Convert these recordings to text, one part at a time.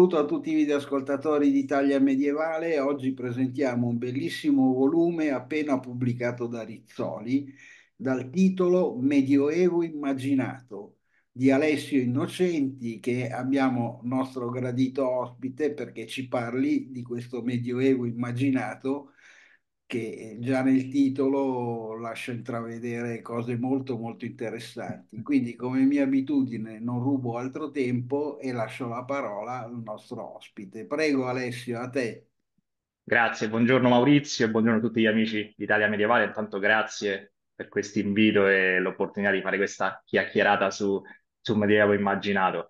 saluto a tutti i videoascoltatori d'Italia Medievale. Oggi presentiamo un bellissimo volume appena pubblicato da Rizzoli dal titolo Medioevo immaginato di Alessio Innocenti che abbiamo nostro gradito ospite perché ci parli di questo Medioevo immaginato che eh, già nel titolo lascia intravedere cose molto molto interessanti. Quindi come mia abitudine non rubo altro tempo e lascio la parola al nostro ospite. Prego Alessio, a te. Grazie, buongiorno Maurizio e buongiorno a tutti gli amici di Italia Medievale. Intanto grazie per questo invito e l'opportunità di fare questa chiacchierata su, su Medievo Immaginato.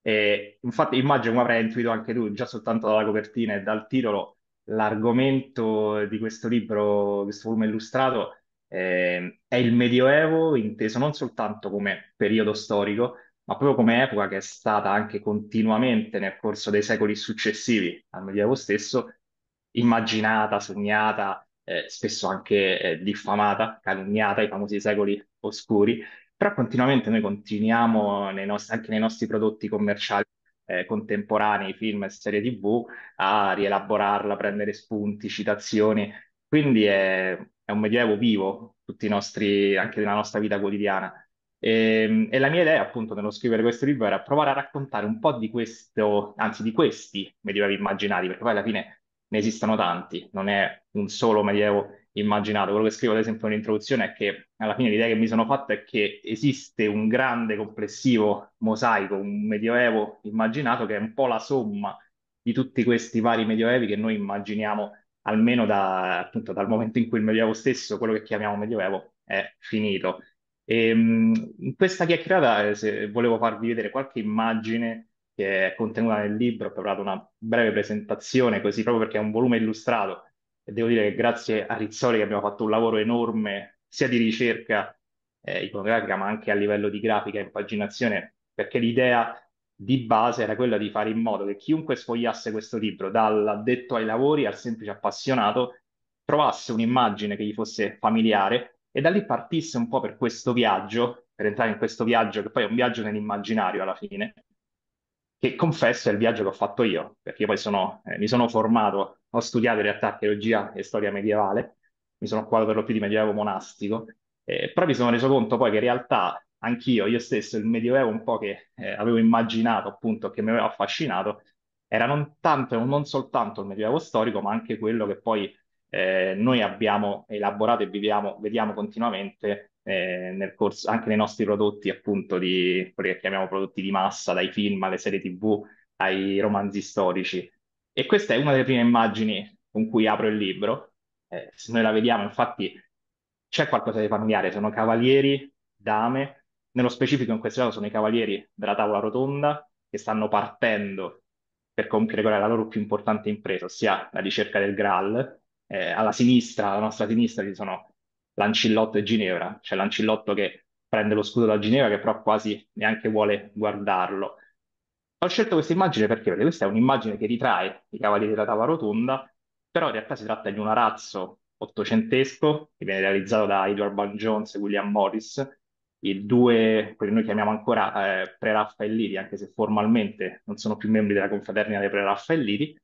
E, infatti immagino come avrai intuito anche tu, già soltanto dalla copertina e dal titolo, l'argomento di questo libro, questo volume illustrato, eh, è il Medioevo inteso non soltanto come periodo storico, ma proprio come epoca che è stata anche continuamente nel corso dei secoli successivi al Medioevo stesso immaginata, sognata, eh, spesso anche eh, diffamata, calunniata, i famosi secoli oscuri, però continuamente noi continuiamo nei nost- anche nei nostri prodotti commerciali eh, contemporanei, film e serie tv, a rielaborarla, prendere spunti, citazioni. Quindi è, è un medioevo vivo, tutti i nostri, anche nella nostra vita quotidiana. E, ehm, e, la mia idea, appunto, nello scrivere questo libro era provare a raccontare un po' di questo, anzi di questi medioevi immaginari, perché poi alla fine ne esistono tanti, non è un solo medioevo immaginato. Quello che scrivo ad esempio nell'introduzione è che alla fine l'idea che mi sono fatta è che esiste un grande complessivo mosaico, un medioevo immaginato che è un po' la somma di tutti questi vari medioevi che noi immaginiamo almeno da, appunto, dal momento in cui il medioevo stesso, quello che chiamiamo medioevo, è finito. E, ehm, in questa chiacchierata eh, se, volevo farvi vedere qualche immagine che è contenuta nel libro, ho preparato una breve presentazione così proprio perché è un volume illustrato devo dire che grazie a Rizzoli che abbiamo fatto un lavoro enorme sia di ricerca eh, iconografica ma anche a livello di grafica e impaginazione perché l'idea di base era quella di fare in modo che chiunque sfogliasse questo libro dall'addetto ai lavori al semplice appassionato trovasse un'immagine che gli fosse familiare e da lì partisse un po' per questo viaggio per entrare in questo viaggio che poi è un viaggio nell'immaginario alla fine che confesso è il viaggio che ho fatto io, perché poi sono, eh, mi sono formato, ho studiato in realtà archeologia e storia medievale, mi sono occupato per lo più di medioevo monastico, eh, però mi sono reso conto poi che in realtà anch'io, io stesso, il medioevo un po' che eh, avevo immaginato appunto, che mi aveva affascinato, era non tanto non soltanto il medioevo storico, ma anche quello che poi eh, noi abbiamo elaborato e viviamo, vediamo continuamente eh, corso, anche nei nostri prodotti, appunto, di quelli che chiamiamo prodotti di massa, dai film alle serie TV ai romanzi storici. E questa è una delle prime immagini con cui apro il libro. Eh, se noi la vediamo, infatti, c'è qualcosa di familiare, sono cavalieri, dame, nello specifico in questo caso sono i cavalieri della tavola rotonda che stanno partendo per compiere quella la loro più importante impresa, ossia la ricerca del Graal. Eh, alla sinistra, alla nostra sinistra, ci sono Lancillotto e Ginevra, c'è Lancillotto che prende lo scudo da Ginevra che però quasi neanche vuole guardarlo. Ho scelto questa immagine perché, perché questa è un'immagine che ritrae i cavalieri della tavola rotonda, però in realtà si tratta di un arazzo ottocentesco che viene realizzato da Edward Van Jones e William Morris, i due, quelli che noi chiamiamo ancora eh, pre-Raffaelliti, anche se formalmente non sono più membri della confraternita dei pre-Raffaelliti,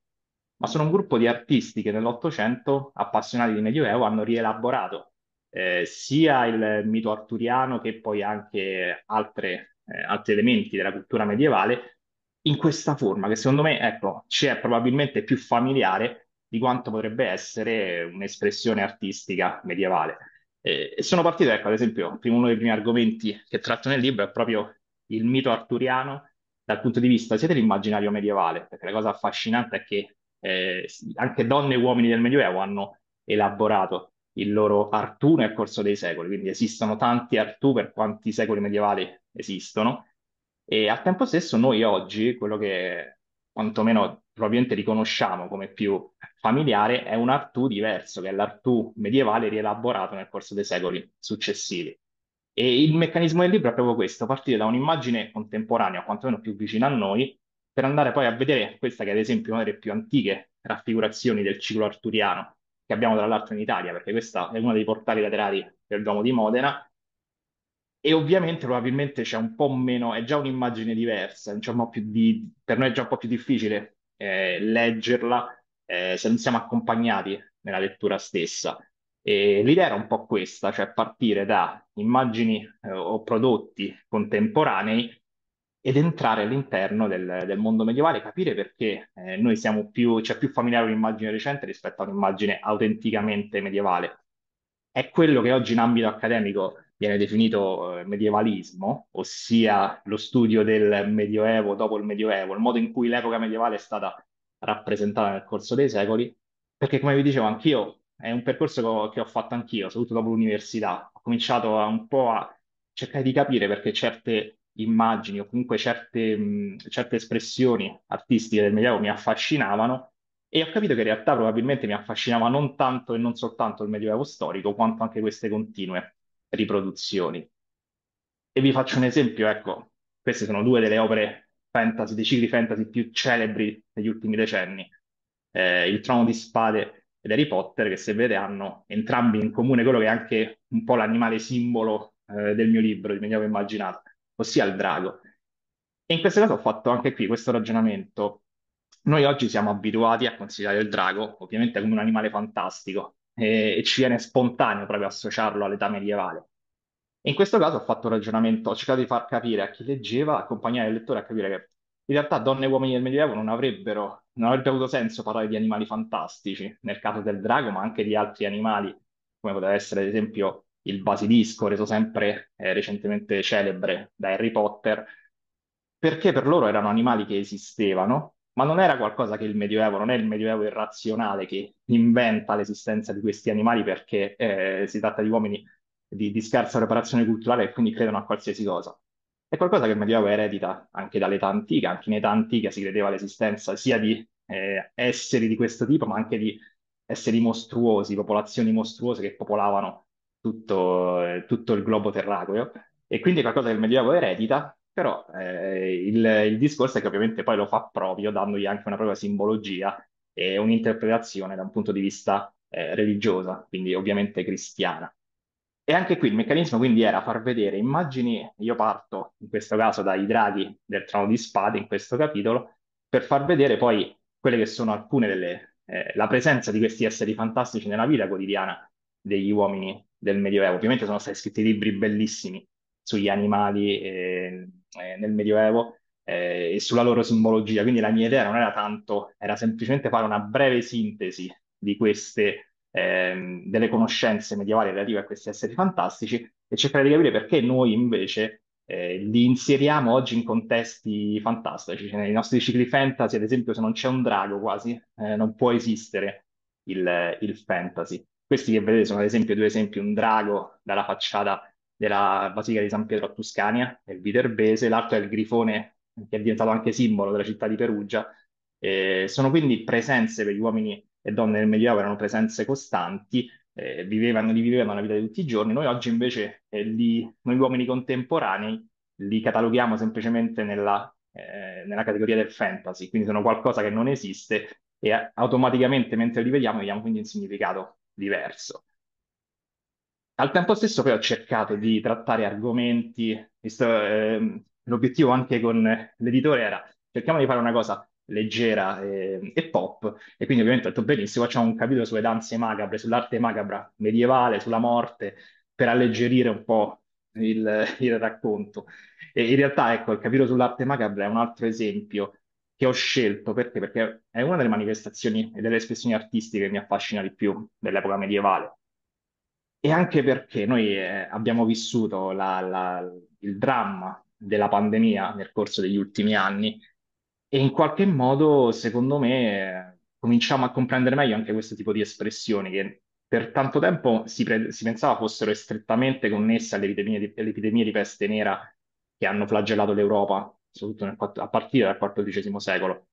ma sono un gruppo di artisti che nell'Ottocento, appassionati di Medioevo, hanno rielaborato eh, sia il mito arturiano che poi anche altre, eh, altri elementi della cultura medievale in questa forma che secondo me ecco, ci è probabilmente più familiare di quanto potrebbe essere un'espressione artistica medievale. Eh, sono partito, ecco, ad esempio, uno dei primi argomenti che tratto nel libro è proprio il mito arturiano dal punto di vista sia dell'immaginario medievale, perché la cosa affascinante è che eh, anche donne e uomini del Medioevo hanno elaborato il loro Artù nel corso dei secoli, quindi esistono tanti Artù per quanti secoli medievali esistono, e al tempo stesso noi oggi, quello che quantomeno probabilmente riconosciamo come più familiare, è un Artù diverso, che è l'Artù medievale rielaborato nel corso dei secoli successivi. E il meccanismo del libro è proprio questo, partire da un'immagine contemporanea, o quantomeno più vicina a noi, per andare poi a vedere questa che è ad esempio una delle più antiche raffigurazioni del ciclo arturiano, che abbiamo tra l'altro in Italia, perché questa è uno dei portali laterali del Duomo di Modena, e ovviamente probabilmente c'è un po' meno, è già un'immagine diversa, diciamo di, per noi è già un po' più difficile eh, leggerla eh, se non siamo accompagnati nella lettura stessa. E l'idea era un po' questa, cioè partire da immagini eh, o prodotti contemporanei ed entrare all'interno del, del mondo medievale, capire perché eh, noi siamo più, cioè più familiari un'immagine recente rispetto a un'immagine autenticamente medievale. È quello che oggi in ambito accademico viene definito eh, medievalismo, ossia lo studio del Medioevo dopo il Medioevo, il modo in cui l'epoca medievale è stata rappresentata nel corso dei secoli, perché come vi dicevo anch'io, è un percorso che ho, che ho fatto anch'io, soprattutto dopo l'università, ho cominciato a, un po' a cercare di capire perché certe immagini o comunque certe, mh, certe espressioni artistiche del Medioevo mi affascinavano e ho capito che in realtà probabilmente mi affascinava non tanto e non soltanto il Medioevo storico, quanto anche queste continue riproduzioni. E vi faccio un esempio, ecco, queste sono due delle opere fantasy, dei cicli fantasy più celebri degli ultimi decenni, eh, Il Trono di Spade ed Harry Potter, che se vedete hanno entrambi in comune quello che è anche un po' l'animale simbolo eh, del mio libro, di Medioevo Immaginato, ossia il drago. E in questo caso ho fatto anche qui questo ragionamento. Noi oggi siamo abituati a considerare il drago ovviamente come un animale fantastico e, e ci viene spontaneo proprio associarlo all'età medievale. E in questo caso ho fatto un ragionamento, ho cercato di far capire a chi leggeva, accompagnare il lettore a capire che in realtà donne e uomini del Medioevo non avrebbero, non avrebbe avuto senso parlare di animali fantastici, nel caso del drago, ma anche di altri animali, come poteva essere ad esempio il basilisco, reso sempre eh, recentemente celebre da Harry Potter, perché per loro erano animali che esistevano, ma non era qualcosa che il Medioevo, non è il Medioevo irrazionale che inventa l'esistenza di questi animali perché eh, si tratta di uomini di, di scarsa preparazione culturale e quindi credono a qualsiasi cosa. È qualcosa che il Medioevo eredita anche dall'età antica, anche in età antica si credeva all'esistenza sia di eh, esseri di questo tipo, ma anche di esseri mostruosi, popolazioni mostruose che popolavano tutto, eh, tutto il globo terracqueo e quindi è qualcosa che il Medioevo eredita, però eh, il, il, discorso è che ovviamente poi lo fa proprio dandogli anche una propria simbologia e un'interpretazione da un punto di vista eh, religiosa, quindi ovviamente cristiana. E anche qui il meccanismo quindi era far vedere immagini, io parto in questo caso dai draghi del trono di spade in questo capitolo, per far vedere poi quelle che sono alcune delle, eh, la presenza di questi esseri fantastici nella vita quotidiana degli uomini del Medioevo. Ovviamente sono stati scritti libri bellissimi sugli animali ehm, eh, nel Medioevo eh, e sulla loro simbologia, quindi la mia idea non era tanto, era semplicemente fare una breve sintesi di queste, ehm, delle conoscenze medievali relative a questi esseri fantastici e cercare di capire perché noi invece eh, li inseriamo oggi in contesti fantastici. Cioè, nei nostri cicli fantasy, ad esempio, se non c'è un drago quasi, eh, non può esistere il, il fantasy. Questi che vedete sono ad esempio due esempi, un drago dalla facciata della Basilica di San Pietro a Tuscania, nel Viterbese, l'altro è il grifone che è diventato anche simbolo della città di Perugia. Eh, sono quindi presenze per gli uomini e donne del Medioevo, erano presenze costanti, eh, vivevano, li vivevano la vita di tutti i giorni. Noi oggi invece, eh, li, noi uomini contemporanei, li cataloghiamo semplicemente nella, eh, nella, categoria del fantasy, quindi sono qualcosa che non esiste e automaticamente mentre li vediamo, vediamo quindi un significato diverso. Al tempo stesso poi ho cercato di trattare argomenti, visto, ehm, l'obiettivo anche con l'editore era cerchiamo di fare una cosa leggera e, ehm, e pop, e quindi ovviamente ho detto benissimo, facciamo un capitolo sulle danze macabre, sull'arte macabra medievale, sulla morte, per alleggerire un po' il, il racconto. E in realtà ecco, il capitolo sull'arte macabra è un altro esempio che ho scelto perché? Perché è una delle manifestazioni e delle espressioni artistiche che mi affascina di più dell'epoca medievale. E anche perché noi eh, abbiamo vissuto la, la, il dramma della pandemia nel corso degli ultimi anni e in qualche modo, secondo me, cominciamo a comprendere meglio anche questo tipo di espressioni che per tanto tempo si, pre- si pensava fossero strettamente connesse alle epidemie di, alle epidemie di peste nera che hanno flagellato l'Europa soprattutto nel, a partire dal XIV secolo.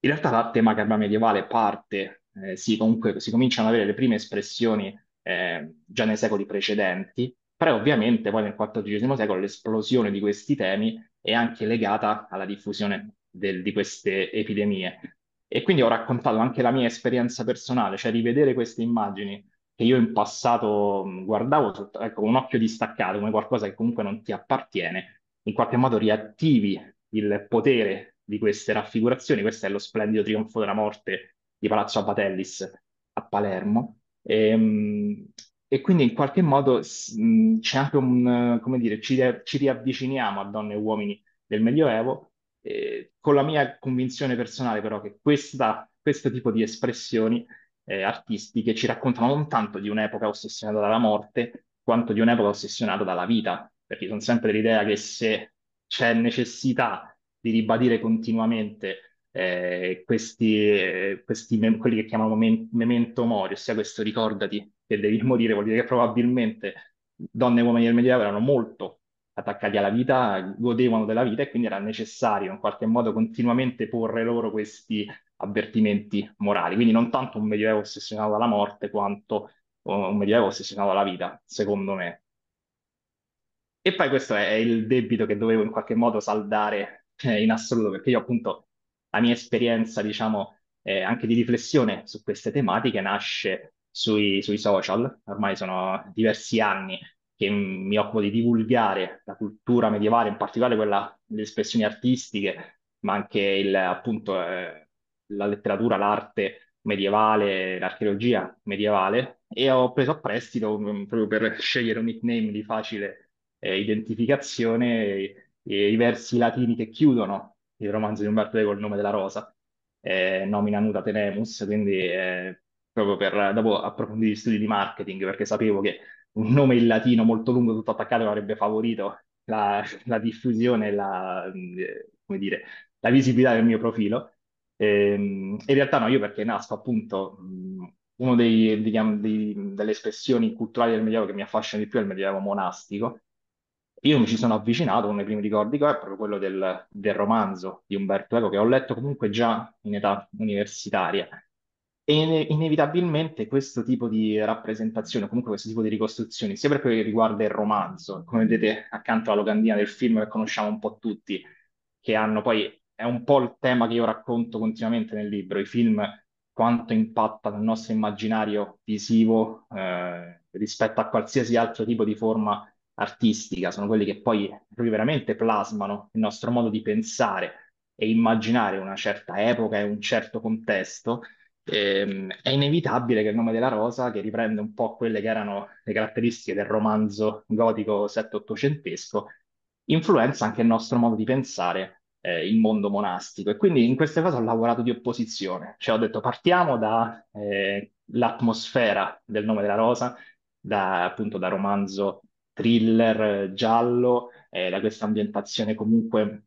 In realtà la tematica medievale parte, eh, si, comunque, si cominciano ad avere le prime espressioni eh, già nei secoli precedenti, però ovviamente poi nel XIV secolo l'esplosione di questi temi è anche legata alla diffusione del, di queste epidemie. E quindi ho raccontato anche la mia esperienza personale, cioè rivedere queste immagini che io in passato mm, guardavo ecco, con un occhio distaccato, come qualcosa che comunque non ti appartiene, in qualche modo riattivi il potere di queste raffigurazioni. Questo è lo splendido trionfo della morte di Palazzo Abatellis a Palermo. E, ehm, e quindi in qualche modo mm, c'è anche un, come dire, ci, ci, riavviciniamo a donne e uomini del Medioevo, eh, con la mia convinzione personale però che questa, questo tipo di espressioni eh, artistiche ci raccontano non tanto di un'epoca ossessionata dalla morte, quanto di un'epoca ossessionata dalla vita, perché sono sempre l'idea che se c'è necessità di ribadire continuamente eh, questi, eh, questi mem- quelli che chiamano mem- memento mori, ossia questo ricordati che devi morire, vuol dire che probabilmente donne e uomini del Medioevo erano molto attaccati alla vita, godevano della vita e quindi era necessario in qualche modo continuamente porre loro questi avvertimenti morali. Quindi non tanto un Medioevo ossessionato alla morte quanto oh, un Medioevo ossessionato alla vita, secondo me. E poi questo è il debito che dovevo in qualche modo saldare eh, in assoluto, perché io appunto la mia esperienza, diciamo, eh, anche di riflessione su queste tematiche nasce sui, sui social, ormai sono diversi anni che mi occupo di divulgare la cultura medievale, in particolare quella delle espressioni artistiche, ma anche il, appunto eh, la letteratura, l'arte medievale, l'archeologia medievale, e ho preso a prestito proprio per scegliere un nickname di facile eh, identificazione e, e, i versi latini che chiudono il romanzo di Umberto Eco, il nome della rosa, eh, nomina nuda tenemus, quindi eh, proprio per, dopo approfondire gli studi di marketing, perché sapevo che un nome in latino molto lungo, tutto attaccato, avrebbe favorito la, la diffusione, la, eh, come dire, la visibilità del mio profilo. Eh, in realtà no, io perché nasco appunto una diciamo, delle espressioni culturali del Medioevo che mi affascina di più è il Medioevo monastico, io mi ci sono avvicinato, uno dei primi ricordi che ho è proprio quello del, del romanzo di Umberto Eco, che ho letto comunque già in età universitaria. E inevitabilmente questo tipo di rappresentazione, comunque questo tipo di ricostruzioni, sia per quello che riguarda il romanzo, come vedete accanto alla locandina del film che conosciamo un po' tutti, che hanno poi, è un po' il tema che io racconto continuamente nel libro, i film quanto impattano il nostro immaginario visivo eh, rispetto a qualsiasi altro tipo di forma artistica, sono quelli che poi veramente plasmano il nostro modo di pensare e immaginare una certa epoca e un certo contesto, ehm, è inevitabile che il nome della rosa, che riprende un po' quelle che erano le caratteristiche del romanzo gotico sette-ottocentesco, influenza anche il nostro modo di pensare eh, il mondo monastico. E quindi in queste cose ho lavorato di opposizione, cioè ho detto partiamo dall'atmosfera eh, del nome della rosa, da, appunto da romanzo thriller eh, giallo, eh, da questa ambientazione comunque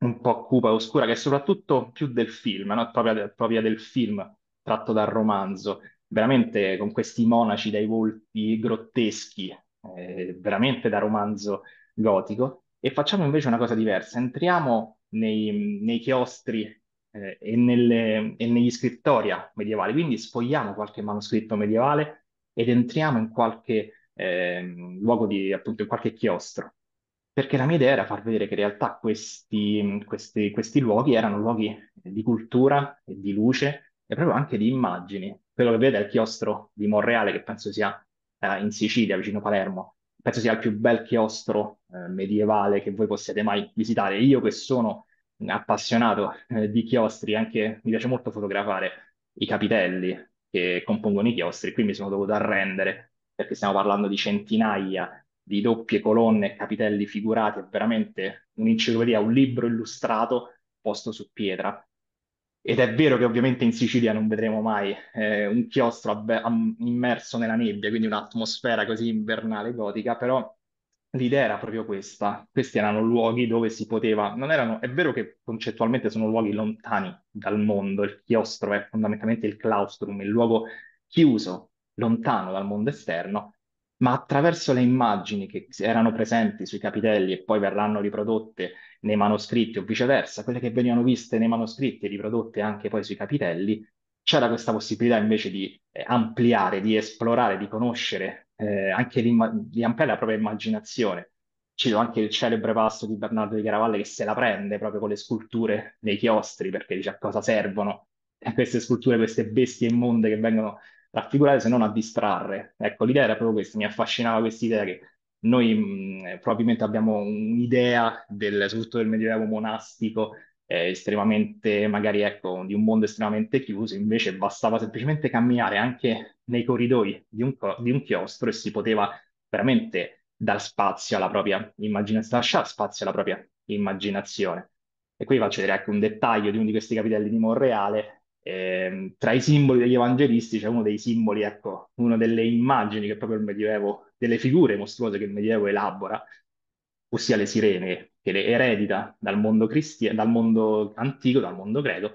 un po' cupa e oscura, che è soprattutto più del film, no? propria, propria del film tratto dal romanzo, veramente con questi monaci dai volti grotteschi, eh, veramente da romanzo gotico, e facciamo invece una cosa diversa, entriamo nei, nei chiostri eh, e, nelle, e negli scrittoria medievali, quindi sfogliamo qualche manoscritto medievale ed entriamo in qualche eh, luogo di appunto in qualche chiostro. Perché la mia idea era far vedere che in realtà questi, questi, questi luoghi erano luoghi di cultura e di luce e proprio anche di immagini. Quello che vede è il chiostro di Monreale, che penso sia eh, in Sicilia, vicino Palermo. Penso sia il più bel chiostro eh, medievale che voi possiate mai visitare. Io che sono appassionato eh, di chiostri, anche mi piace molto fotografare i capitelli che compongono i chiostri, qui mi sono dovuto arrendere perché stiamo parlando di centinaia di doppie colonne e capitelli figurati, è veramente un'enciclopedia, un libro illustrato posto su pietra. Ed è vero che ovviamente in Sicilia non vedremo mai eh, un chiostro abbe- immerso nella nebbia, quindi un'atmosfera così invernale gotica, però l'idea era proprio questa. Questi erano luoghi dove si poteva, non erano, è vero che concettualmente sono luoghi lontani dal mondo, il chiostro è fondamentalmente il claustrum, il luogo chiuso lontano dal mondo esterno, ma attraverso le immagini che erano presenti sui capitelli e poi verranno riprodotte nei manoscritti o viceversa, quelle che venivano viste nei manoscritti e riprodotte anche poi sui capitelli, c'era questa possibilità invece di eh, ampliare, di esplorare, di conoscere, eh, anche di ampliare la propria immaginazione. Cito anche il celebre passo di Bernardo di Caravalle che se la prende proprio con le sculture nei chiostri, perché dice a cosa servono eh, queste sculture, queste bestie immonde che vengono raffigurare se non a distrarre. Ecco, l'idea era proprio questa, mi affascinava questa idea che noi mh, mm, probabilmente abbiamo un'idea del, soprattutto del medioevo monastico, eh, estremamente, magari ecco, di un mondo estremamente chiuso, invece bastava semplicemente camminare anche nei corridoi di un, di un chiostro e si poteva veramente dar spazio alla propria immaginazione, lasciare spazio alla propria immaginazione. E qui faccio vedere anche un dettaglio di uno di questi capitelli di Monreale, Ehm, tra i simboli degli evangelisti c'è uno dei simboli, ecco, una delle immagini che proprio il Medioevo, delle figure mostruose che il Medioevo elabora, ossia le sirene, che le eredita dal mondo, cristia- dal mondo antico, dal mondo greco,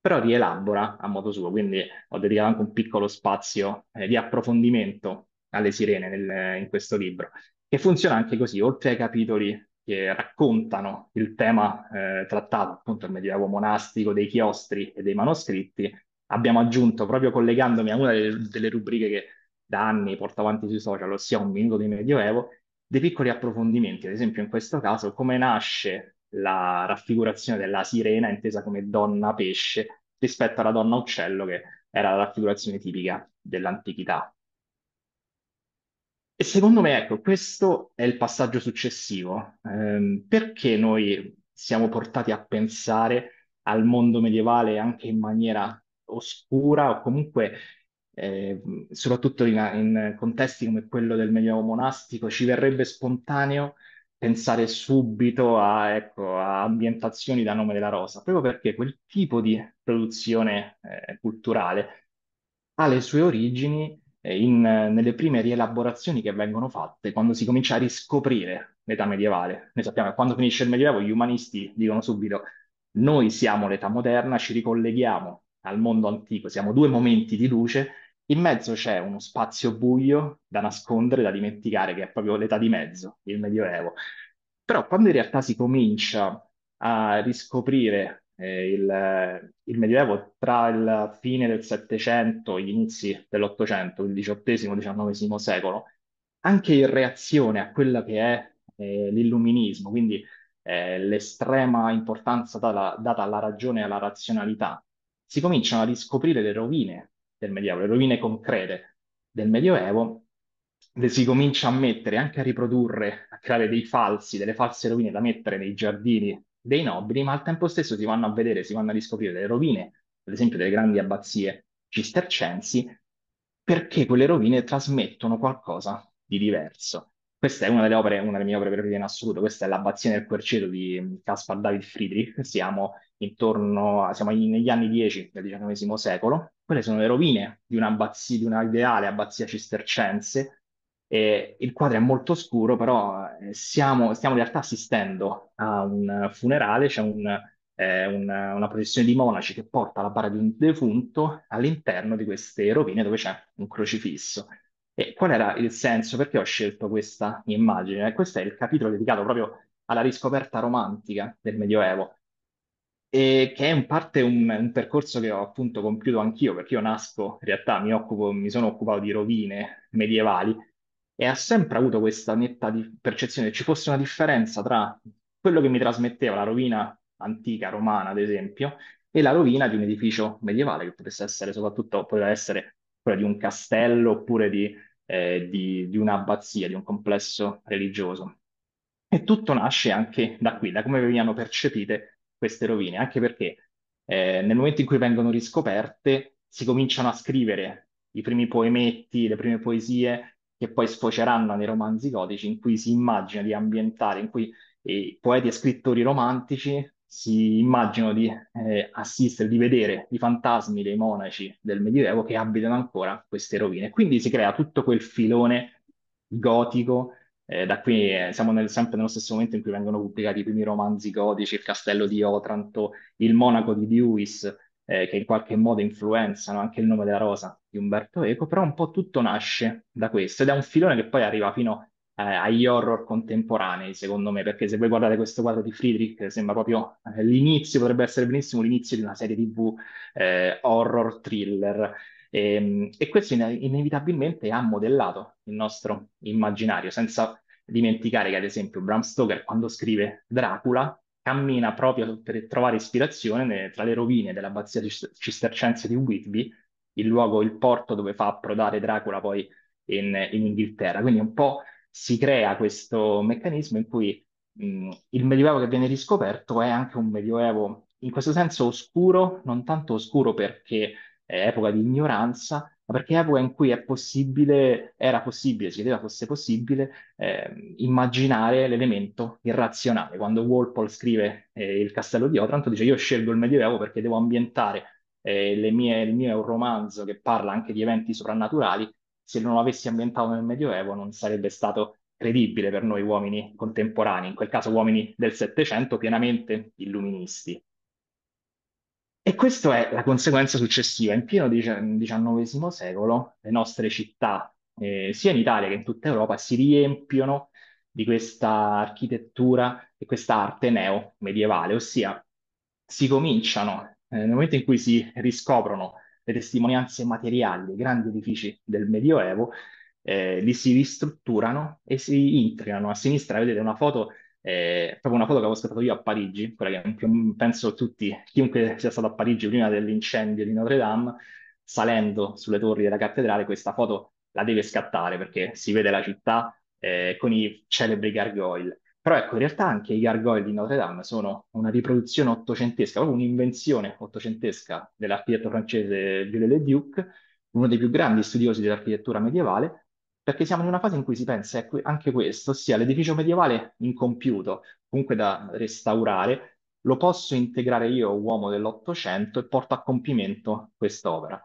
però rielabora a modo suo. Quindi ho dedicato anche un piccolo spazio eh, di approfondimento alle sirene nel, in questo libro, che funziona anche così, oltre ai capitoli che raccontano il tema eh, trattato appunto del medioevo monastico, dei chiostri e dei manoscritti, abbiamo aggiunto, proprio collegandomi a una delle, delle rubriche che da anni porto avanti sui social, ossia un minuto di medioevo, dei piccoli approfondimenti, ad esempio in questo caso come nasce la raffigurazione della sirena intesa come donna pesce rispetto alla donna uccello che era la raffigurazione tipica dell'antichità. E secondo me, ecco, questo è il passaggio successivo. Ehm, perché noi siamo portati a pensare al mondo medievale anche in maniera oscura o comunque, eh, soprattutto in, in contesti come quello del medioevo monastico, ci verrebbe spontaneo pensare subito a, ecco, a ambientazioni da nome della rosa, proprio perché quel tipo di produzione, eh, culturale ha le sue origini eh, in, eh, nelle prime rielaborazioni che vengono fatte, quando si comincia a riscoprire l'età medievale. Noi sappiamo che quando finisce il Medioevo gli umanisti dicono subito noi siamo l'età moderna, ci ricolleghiamo al mondo antico, siamo due momenti di luce, in mezzo c'è uno spazio buio da nascondere, da dimenticare, che è proprio l'età di mezzo, il Medioevo. Però quando in realtà si comincia a riscoprire eh, il, il, Medioevo tra la fine del Settecento e gli inizi dell'Ottocento, il XVIII-XIX secolo, anche in reazione a quella che è eh, l'illuminismo, quindi eh, l'estrema importanza data, data, alla ragione e alla razionalità, si cominciano a riscoprire le rovine del Medioevo, le rovine concrete del Medioevo, le si comincia a mettere, anche a riprodurre, a creare dei falsi, delle false rovine da mettere nei giardini dei nobili, ma al tempo stesso si vanno a vedere, si vanno a riscoprire le rovine, ad esempio delle grandi abbazie cistercensi, perché quelle rovine trasmettono qualcosa di diverso. Questa è una delle opere, una delle mie opere preferite in assoluto, questa è l'Abbazia del Querceto di Caspar David Friedrich, siamo intorno, a, siamo negli anni 10 del XIX secolo, quelle sono le rovine di un'abbazia, di una ideale abbazia cistercense, e il quadro è molto scuro, però eh, siamo, stiamo in realtà assistendo a un funerale, c'è un, eh, una, una processione di monaci che porta la bara di un defunto all'interno di queste rovine dove c'è un crocifisso. E qual era il senso? Perché ho scelto questa immagine? Questo è il capitolo dedicato proprio alla riscoperta romantica del Medioevo, e che è in parte un, un percorso che ho appunto compiuto anch'io, perché io nasco, in realtà mi, occupo, mi sono occupato di rovine medievali, e ha sempre avuto questa netta percezione che ci fosse una differenza tra quello che mi trasmetteva la rovina antica romana, ad esempio, e la rovina di un edificio medievale, che potesse essere soprattutto, poteva essere quella di un castello oppure di, eh, di, di un'abbazia, di un complesso religioso. E tutto nasce anche da qui, da come venivano percepite queste rovine, anche perché eh, nel momento in cui vengono riscoperte si cominciano a scrivere i primi poemetti, le prime poesie che poi sfoceranno nei romanzi gotici, in cui si immagina di ambientare, in cui eh, poeti e scrittori romantici si immaginano di eh, assistere, di vedere i fantasmi dei monaci del Medioevo che abitano ancora queste rovine. Quindi si crea tutto quel filone gotico. Eh, da qui eh, siamo nel, sempre nello stesso momento in cui vengono pubblicati i primi romanzi gotici, il castello di Otranto, il monaco di Lewis, eh, che in qualche modo influenzano anche il nome della rosa Umberto Eco, però un po' tutto nasce da questo ed è un filone che poi arriva fino eh, agli horror contemporanei, secondo me, perché se voi guardate questo quadro di Friedrich eh, sembra proprio eh, l'inizio, potrebbe essere benissimo l'inizio di una serie TV eh, horror thriller. E, ehm, e questo in- inevitabilmente ha modellato il nostro immaginario, senza dimenticare che, ad esempio, Bram Stoker, quando scrive Dracula, cammina proprio per trovare ispirazione ne- tra le rovine dell'abbazia cistercense di Whitby il luogo, il porto dove fa approdare Dracula poi in, in Inghilterra. Quindi un po' si crea questo meccanismo in cui mh, il Medioevo che viene riscoperto è anche un Medioevo in questo senso oscuro, non tanto oscuro perché è epoca di ignoranza, ma perché è epoca in cui è possibile, era possibile, si credeva fosse possibile eh, immaginare l'elemento irrazionale. Quando Walpole scrive eh, Il castello di Otranto dice io scelgo il Medioevo perché devo ambientare eh, mie, il mio è un romanzo che parla anche di eventi soprannaturali, se non lo avessi ambientato nel Medioevo non sarebbe stato credibile per noi uomini contemporanei, in quel caso uomini del Settecento pienamente illuministi. E questa è la conseguenza successiva. In pieno XIX secolo le nostre città, eh, sia in Italia che in tutta Europa, si riempiono di questa architettura e questa arte neo-medievale, ossia si cominciano eh, nel momento in cui si riscoprono le testimonianze materiali dei grandi edifici del Medioevo, eh, li si ristrutturano e si integrano. A sinistra vedete una foto, eh, proprio una foto che avevo scattato io a Parigi, quella che penso tutti, chiunque sia stato a Parigi prima dell'incendio di Notre Dame, salendo sulle torri della cattedrale, questa foto la deve scattare perché si vede la città eh, con i celebri gargoyle. Però ecco, in realtà anche i gargoyle di Notre Dame sono una riproduzione ottocentesca, proprio un'invenzione ottocentesca dell'architetto francese Jules Duc, uno dei più grandi studiosi dell'architettura medievale, perché siamo in una fase in cui si pensa ecco, anche questo, ossia l'edificio medievale incompiuto, comunque da restaurare, lo posso integrare io, uomo dell'Ottocento, e porto a compimento quest'opera.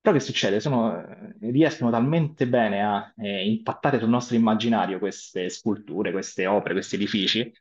Però che succede? Sono- eh, riescono talmente bene a eh, impattare sul nostro immaginario queste sculture, queste opere, questi edifici.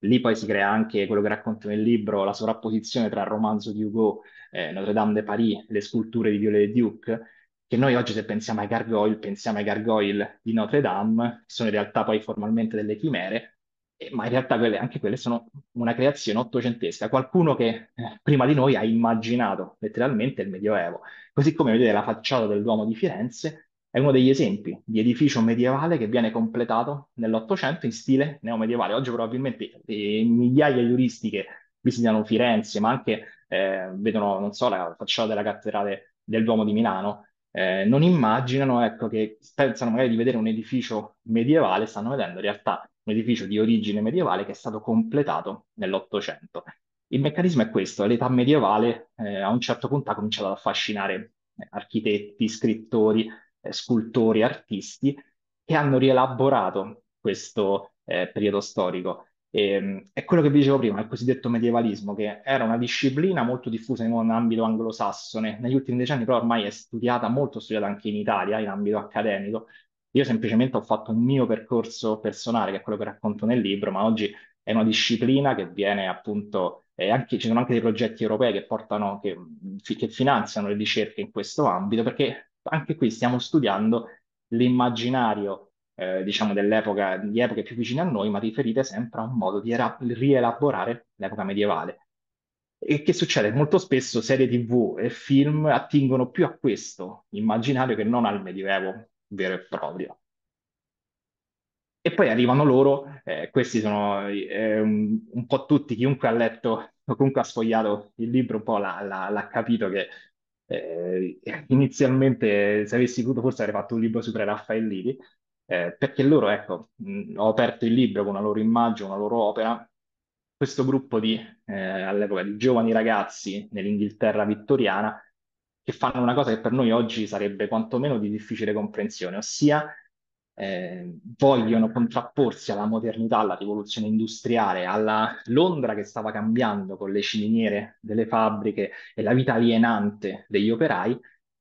Lì poi si crea anche quello che racconto nel libro, la sovrapposizione tra il romanzo di Hugo, eh, Notre Dame de Paris, le sculture di Viollet-le-Duc, che noi oggi se pensiamo ai gargoyle, pensiamo ai gargoyle di Notre Dame, che sono in realtà poi formalmente delle chimere, eh, ma in realtà quelle, anche quelle sono una creazione ottocentesca, qualcuno che eh, prima di noi ha immaginato letteralmente il Medioevo, così come vedete la facciata del Duomo di Firenze è uno degli esempi di edificio medievale che viene completato nell'Ottocento in stile neomedievale. Oggi probabilmente eh, migliaia di turisti che visitano Firenze, ma anche eh, vedono, non so, la facciata della cattedrale del Duomo di Milano, eh, non immaginano, ecco, che pensano magari di vedere un edificio medievale, stanno vedendo in realtà un edificio di origine medievale che è stato completato nell'Ottocento. Il meccanismo è questo, l'età medievale eh, a un certo punto ha cominciato ad affascinare eh, architetti, scrittori, eh, scultori, artisti che hanno rielaborato questo eh, periodo storico. E, ehm, è quello che vi dicevo prima, il cosiddetto medievalismo, che era una disciplina molto diffusa in un ambito anglosassone, negli ultimi decenni però ormai è studiata, molto studiata anche in Italia, in ambito accademico, io semplicemente ho fatto un mio percorso personale, che è quello che racconto nel libro, ma oggi è una disciplina che viene appunto, eh, anche, ci sono anche dei progetti europei che portano, che, che finanziano le ricerche in questo ambito, perché anche qui stiamo studiando l'immaginario eh, diciamo dell'epoca, di epoche più vicine a noi, ma riferite sempre a un modo di era- rielaborare l'epoca medievale. E che succede? Molto spesso serie TV e film attingono più a questo immaginario che non al Medioevo vera e propria. E poi arrivano loro, eh, questi sono eh, un, un, po' tutti, chiunque ha letto o comunque ha sfogliato il libro un po' l'ha, l'ha, l'ha capito che eh, inizialmente se avessi potuto forse avrei fatto un libro su pre-raffaelliti, eh, perché loro, ecco, mh, ho aperto il libro con una loro immagine, una loro opera, questo gruppo di, eh, all'epoca, di giovani ragazzi nell'Inghilterra vittoriana che fanno una cosa che per noi oggi sarebbe quantomeno di difficile comprensione, ossia eh, vogliono contrapporsi alla modernità, alla rivoluzione industriale, alla Londra che stava cambiando con le ciminiere delle fabbriche e la vita alienante degli operai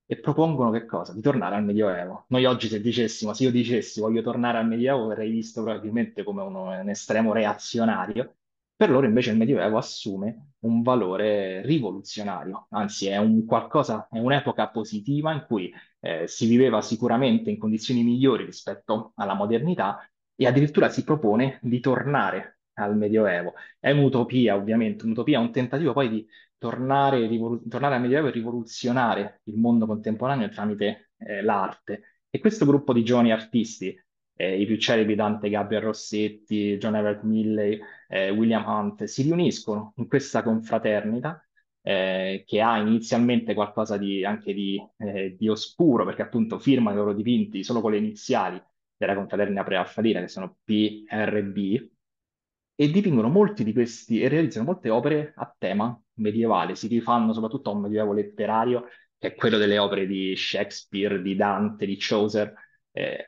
e propongono che cosa? Di tornare al Medioevo. Noi oggi se dicessimo, se io dicessi voglio tornare al Medioevo verrei visto probabilmente come uno, un estremo reazionario, per loro invece il Medioevo assume un valore rivoluzionario, anzi è un qualcosa, è un'epoca positiva in cui eh, si viveva sicuramente in condizioni migliori rispetto alla modernità e addirittura si propone di tornare al Medioevo. È un'utopia ovviamente, un'utopia, un tentativo poi di tornare, tornare al Medioevo e rivoluzionare il mondo contemporaneo tramite eh, l'arte. E questo gruppo di giovani artisti, eh, i più celebri Dante Gabriel Rossetti, John Everett Milley, eh, William Hunt, si riuniscono in questa confraternita eh, che ha inizialmente qualcosa di, anche di, eh, di, oscuro, perché appunto firmano i loro dipinti solo con le iniziali della confraternita prealfadina, che sono PRB, e dipingono molti di questi e realizzano molte opere a tema medievale, si rifanno soprattutto a un medioevo letterario che è quello delle opere di Shakespeare, di Dante, di Chaucer, eh,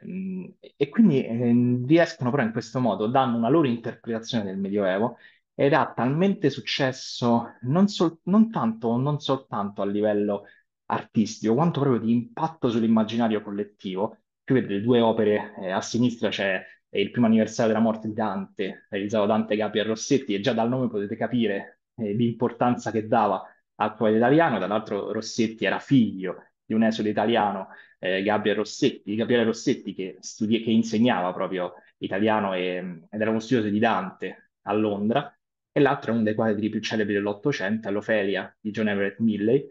e quindi eh, riescono però in questo modo, danno una loro interpretazione del Medioevo ed ha talmente successo non, sol- non tanto non soltanto a livello artistico, quanto proprio di impatto sull'immaginario collettivo. Qui vedete due opere, eh, a sinistra c'è eh, il primo anniversario della morte di Dante, realizzato Dante Gabriel Rossetti, e già dal nome potete capire eh, l'importanza che dava al poeta italiano, tra l'altro Rossetti era figlio di un esodo italiano eh, Gabriele Rossetti, Gabriele Rossetti che, studi- che insegnava proprio italiano e, ed era uno studioso di Dante a Londra, e l'altro è uno dei quadri più celebri dell'Ottocento, l'Ofelia di John Everett Millay,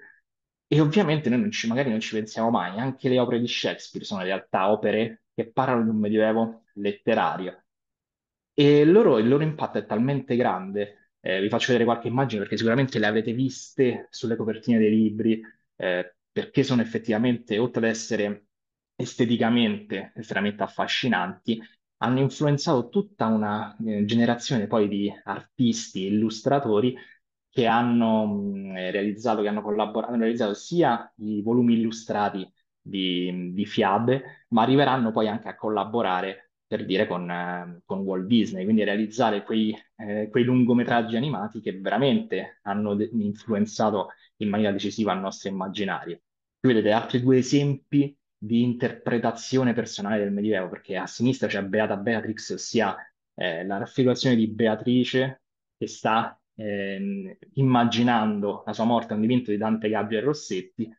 e ovviamente noi non ci, magari non ci pensiamo mai, anche le opere di Shakespeare sono in realtà opere che parlano di un medioevo letterario. E loro, il loro impatto è talmente grande, eh, vi faccio vedere qualche immagine perché sicuramente le avrete viste sulle copertine dei libri, eh, perché sono effettivamente, oltre ad essere esteticamente estremamente affascinanti, hanno influenzato tutta una eh, generazione poi di artisti, illustratori che hanno mm, eh, realizzato, che hanno collaborato, hanno realizzato sia i volumi illustrati di, di, fiabe, ma arriveranno poi anche a collaborare, per dire, con, eh, con Walt Disney, quindi realizzare quei, quei lungometraggi animati che veramente hanno de- influenzato in maniera decisiva il nostro immaginario. Qui vedete altri due esempi di interpretazione personale del Medioevo, perché a sinistra c'è Beata Beatrix, ossia eh, la raffigurazione di Beatrice che sta eh, immaginando la sua morte, un dipinto di Dante Gabriel Rossetti,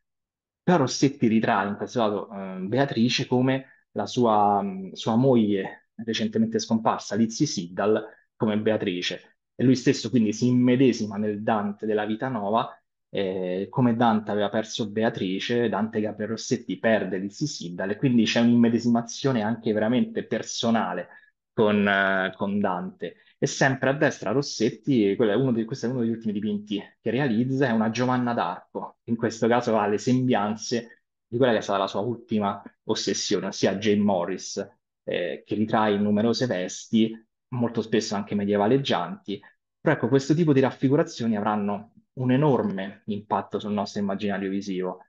però Rossetti ritrae in questo caso eh, Beatrice come la sua, mm, sua moglie recentemente scomparsa, Lizzie Siddal, come Beatrice. E lui stesso quindi si immedesima nel Dante della vita nuova eh, come Dante aveva perso Beatrice, Dante Gabriele Rossetti perde Lizzy Sindal e quindi c'è un'immedesimazione anche veramente personale con, eh, con, Dante. E sempre a destra Rossetti, di, questo è uno degli ultimi dipinti che realizza, è una Giovanna d'Arco, in questo caso ha le sembianze di quella che è stata la sua ultima ossessione, ossia Jane Morris, eh, che ritrae in numerose vesti, molto spesso anche medievaleggianti. Però ecco, questo tipo di raffigurazioni avranno un enorme impatto sul nostro immaginario visivo.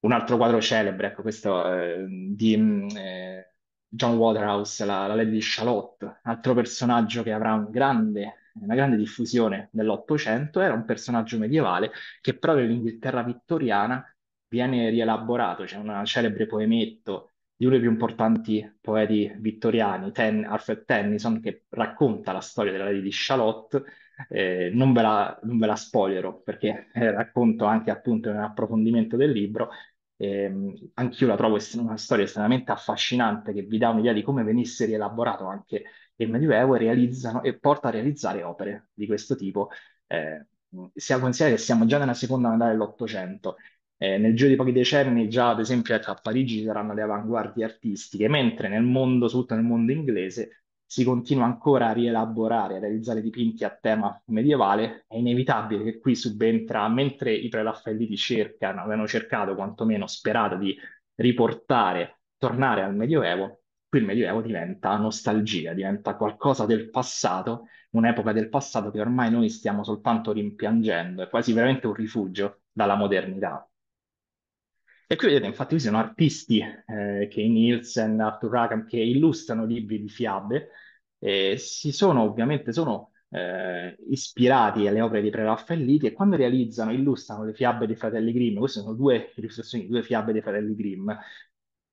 Un altro quadro celebre, ecco questo eh, di mm, eh, John Waterhouse, la, la Lady di Charlotte, altro personaggio che avrà un grande una grande diffusione nell'Ottocento, era un personaggio medievale che proprio in Inghilterra vittoriana viene rielaborato. C'è un celebre poemetto di uno dei più importanti poeti vittoriani, Ten, Alfred Tennyson, che racconta la storia della Lady di Charlotte eh, non, ve la, non ve la spoilerò perché eh, racconto anche appunto in un approfondimento del libro. Eh, anch'io la trovo una storia estremamente affascinante che vi dà un'idea di come venisse rielaborato anche il Medioevo e, e porta a realizzare opere di questo tipo. Eh, sia considerare che siamo già nella seconda metà dell'Ottocento. Eh, nel giro di pochi decenni già, ad esempio, ecco, a Parigi ci saranno le avanguardie artistiche, mentre nel mondo, soprattutto nel mondo inglese, si continua ancora a rielaborare, a realizzare dipinti a tema medievale, è inevitabile che qui subentra, mentre i prelaffaelliti cercano, avevano cercato quantomeno sperato di riportare, tornare al Medioevo, qui il Medioevo diventa nostalgia, diventa qualcosa del passato, un'epoca del passato che ormai noi stiamo soltanto rimpiangendo, è quasi veramente un rifugio dalla modernità. E qui vedete, infatti, qui sono artisti, eh, Kay Nielsen, Arthur Rackham, che illustrano libri di fiabe e si sono ovviamente sono, eh, ispirati alle opere dei preraffaelliti e quando realizzano, illustrano le fiabe dei fratelli Grimm, queste sono due illustrazioni, due fiabe dei fratelli Grimm,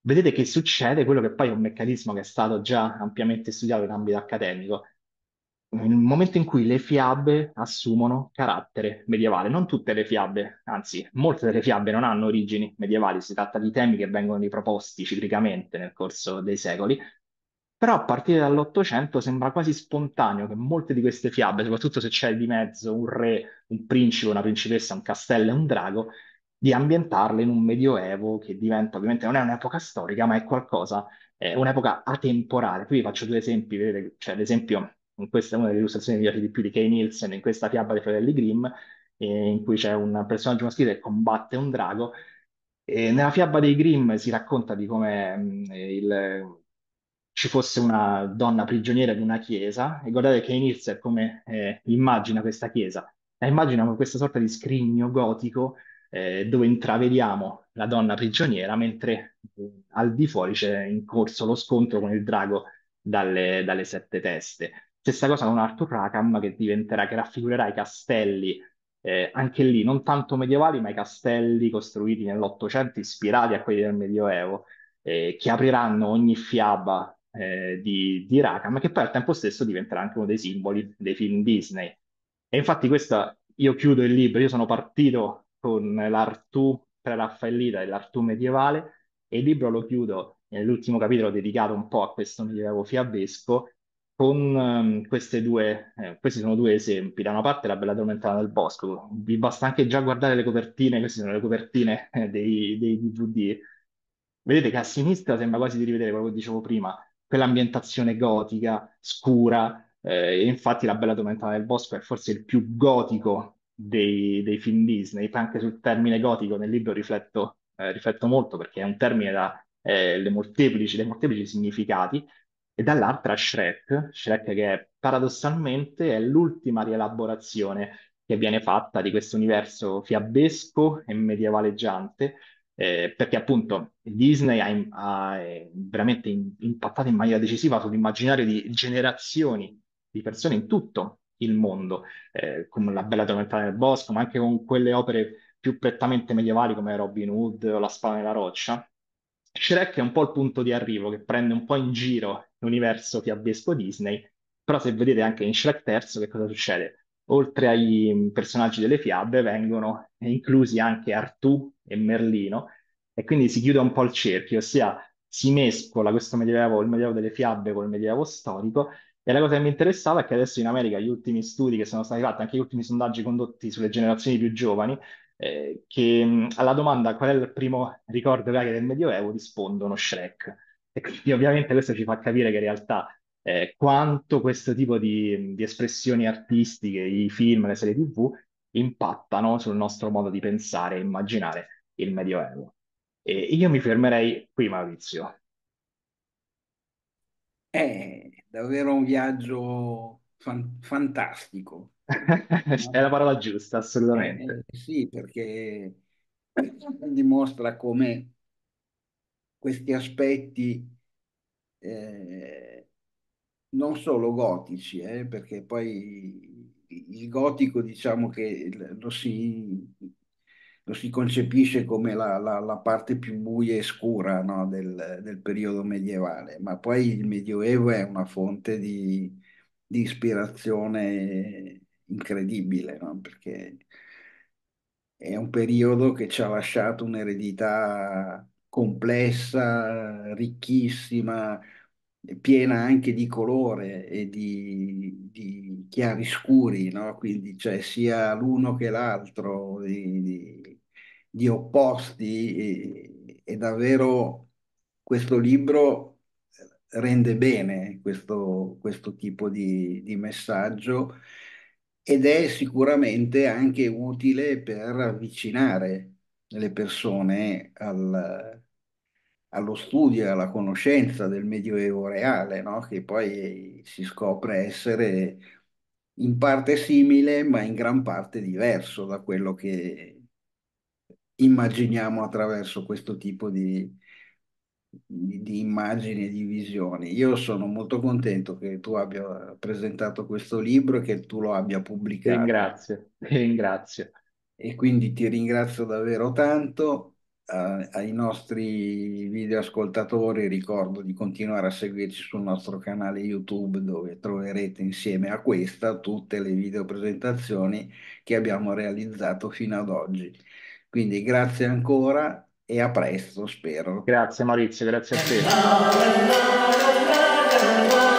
vedete che succede quello che poi è un meccanismo che è stato già ampiamente studiato in ambito accademico, nel momento in cui le fiabe assumono carattere medievale, non tutte le fiabe, anzi molte delle fiabe non hanno origini medievali, si tratta di temi che vengono riproposti ciclicamente nel corso dei secoli, però a partire dall'Ottocento sembra quasi spontaneo che molte di queste fiabe, soprattutto se c'è di mezzo un re, un principe, una principessa, un castello e un drago, di ambientarle in un medioevo che diventa ovviamente non è un'epoca storica, ma è qualcosa, è un'epoca atemporale. Qui vi faccio due esempi, vedete, cioè l'esempio questa è una delle illustrazioni che mi piace di più di Kay Nielsen, in questa fiaba dei fratelli Grimm, eh, in cui c'è un personaggio maschile che combatte un drago. E nella fiaba dei Grimm si racconta di come eh, il, ci fosse una donna prigioniera di una chiesa, e guardate Kay Nielsen come eh, immagina questa chiesa. La immagina come questa sorta di scrigno gotico eh, dove intravediamo la donna prigioniera, mentre eh, al di fuori c'è in corso lo scontro con il drago dalle, dalle sette teste. Stessa cosa con Arthur Rackham che diventerà, che raffigurerà i castelli, eh, anche lì non tanto medievali, ma i castelli costruiti nell'Ottocento ispirati a quelli del Medioevo, eh, che apriranno ogni fiaba eh, di, di Rackham, che poi al tempo stesso diventerà anche uno dei simboli dei film Disney. E infatti questa, io chiudo il libro, io sono partito con l'Artù pre-Raffaellita e l'Artù medievale, e il libro lo chiudo nell'ultimo capitolo dedicato un po' a questo medioevo fiabesco, con ehm, queste due, eh, questi sono due esempi. Da una parte la bella tormentana del bosco, vi basta anche già guardare le copertine, queste sono le copertine eh, dei, dei, DVD. Vedete che a sinistra sembra quasi di rivedere quello che dicevo prima, quell'ambientazione gotica, scura, eh, infatti la bella tormentana del bosco è forse il più gotico dei, dei film Disney, anche sul termine gotico nel libro rifletto, eh, rifletto molto perché è un termine da eh, le molteplici, dei molteplici significati e dall'altra Shrek, Shrek che paradossalmente è l'ultima rielaborazione che viene fatta di questo universo fiabesco e medievaleggiante, eh, perché appunto Disney ha, ha eh, veramente in, impattato in maniera decisiva sull'immaginario di generazioni di persone in tutto il mondo, eh, come La Bella Tormentata nel Bosco, ma anche con quelle opere più prettamente medievali come Robin Hood o La Spada nella Roccia. Shrek è un po' il punto di arrivo che prende un po' in giro universo fiabesco Disney, però se vedete anche in Shrek terzo che cosa succede? Oltre ai mm, personaggi delle fiabe vengono inclusi anche Artù e Merlino e quindi si chiude un po' il cerchio, ossia si mescola questo medioevo, il medioevo delle fiabe col medioevo storico e la cosa che mi interessava è che adesso in America gli ultimi studi che sono stati fatti, anche gli ultimi sondaggi condotti sulle generazioni più giovani, eh, che mm, alla domanda qual è il primo ricordo che hai del Medioevo rispondono Shrek quindi ovviamente questo ci fa capire che in realtà eh, quanto questo tipo di, di, espressioni artistiche, i film, le serie TV, impattano sul nostro modo di pensare e immaginare il Medioevo. E io mi fermerei qui, Maurizio. È davvero un viaggio fan- fantastico. È la parola giusta, assolutamente. Eh, sì, perché dimostra come questi aspetti eh, non solo gotici, eh, perché poi il gotico diciamo che lo si, lo si concepisce come la, la, la, parte più buia e scura no, del, del, periodo medievale, ma poi il Medioevo è una fonte di, di ispirazione incredibile, no? perché è un periodo che ci ha lasciato un'eredità complessa, ricchissima, piena anche di colore e di, di chiari scuri, no? Quindi c'è cioè, sia l'uno che l'altro, di, di, di opposti, e, e davvero questo libro rende bene questo, questo tipo di, di, messaggio ed è sicuramente anche utile per avvicinare le persone al, allo studio e alla conoscenza del Medioevo reale, no? che poi si scopre essere in parte simile, ma in gran parte diverso da quello che immaginiamo attraverso questo tipo di, di, di immagini e di visioni. Io sono molto contento che tu abbia presentato questo libro e che tu lo abbia pubblicato. Ringrazio, ringrazio. E quindi ti ringrazio davvero tanto eh, ai nostri video ascoltatori ricordo di continuare a seguirci sul nostro canale YouTube dove troverete insieme a questa tutte le video presentazioni che abbiamo realizzato fino ad oggi. Quindi grazie ancora e a presto, spero. Grazie Maurizio, grazie a te.